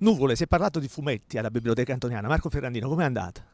Nuvole, si è parlato di fumetti alla biblioteca antoniana. Marco Ferrandino, com'è andata?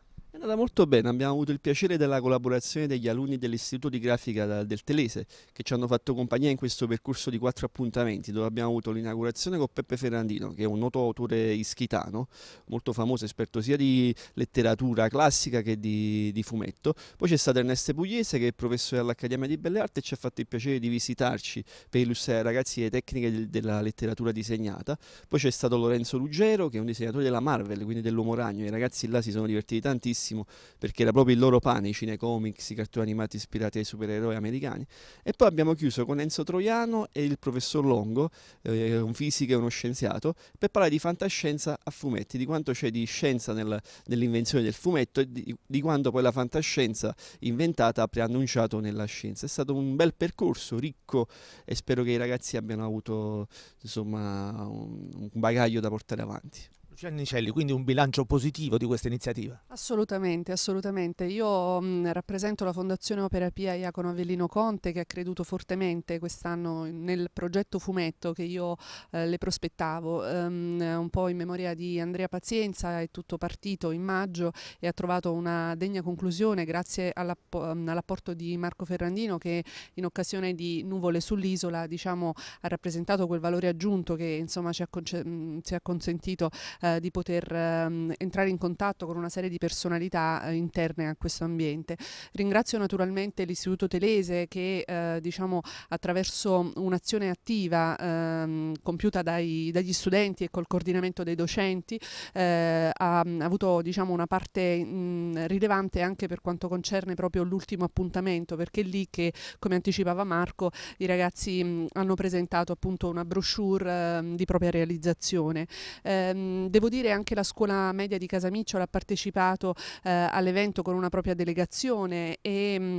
andata molto bene, abbiamo avuto il piacere della collaborazione degli alunni dell'Istituto di Grafica del Telese che ci hanno fatto compagnia in questo percorso di quattro appuntamenti dove abbiamo avuto l'inaugurazione con Peppe Ferrandino che è un noto autore ischitano, molto famoso, esperto sia di letteratura classica che di, di fumetto. Poi c'è stato Ernesto Pugliese che è professore all'Accademia di Belle Arti e ci ha fatto il piacere di visitarci per illustrare ai ragazzi le tecniche del, della letteratura disegnata. Poi c'è stato Lorenzo Ruggero che è un disegnatore della Marvel, quindi dell'Uomo Ragno, i ragazzi là si sono divertiti tantissimo benissimo perché era proprio il loro pane, i cinecomics, i cartoni animati ispirati ai supereroi americani. E poi abbiamo chiuso con Enzo Troiano e il professor Longo, eh, un fisico e uno scienziato, per parlare di fantascienza a fumetti, di quanto c'è di scienza nel, nell'invenzione del fumetto e di, di quanto poi la fantascienza inventata ha preannunciato nella scienza. È stato un bel percorso, ricco e spero che i ragazzi abbiano avuto insomma un, un bagaglio da portare avanti. Luciano Nicelli, quindi un bilancio positivo di questa iniziativa? Assolutamente, assolutamente. Io mh, mm, rappresento la Fondazione Opera Pia Iacono Avellino Conte che ha creduto fortemente quest'anno nel progetto fumetto che io eh, le prospettavo, um, un po' in memoria di Andrea Pazienza, è tutto partito in maggio e ha trovato una degna conclusione grazie mm, all'apporto all di Marco Ferrandino che in occasione di Nuvole sull'isola diciamo, ha rappresentato quel valore aggiunto che insomma, ci, ha mm, ci ha consentito eh, di poter ehm, entrare in contatto con una serie di personalità eh, interne a questo ambiente. Ringrazio naturalmente l'Istituto Telese che eh, diciamo, attraverso un'azione attiva ehm, compiuta dai, dagli studenti e col coordinamento dei docenti eh, ha, ha, mm, avuto diciamo, una parte mh, mm, rilevante anche per quanto concerne proprio l'ultimo appuntamento perché è lì che come anticipava Marco i ragazzi mh, mm, hanno presentato appunto una brochure ehm, di propria realizzazione. Ehm, devo dire anche la scuola media di Casamicciola ha partecipato eh, all'evento con una propria delegazione e mh, mm,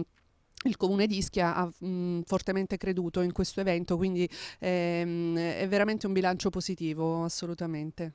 il comune di Ischia ha mh, mm, fortemente creduto in questo evento, quindi ehm, è veramente un bilancio positivo, assolutamente.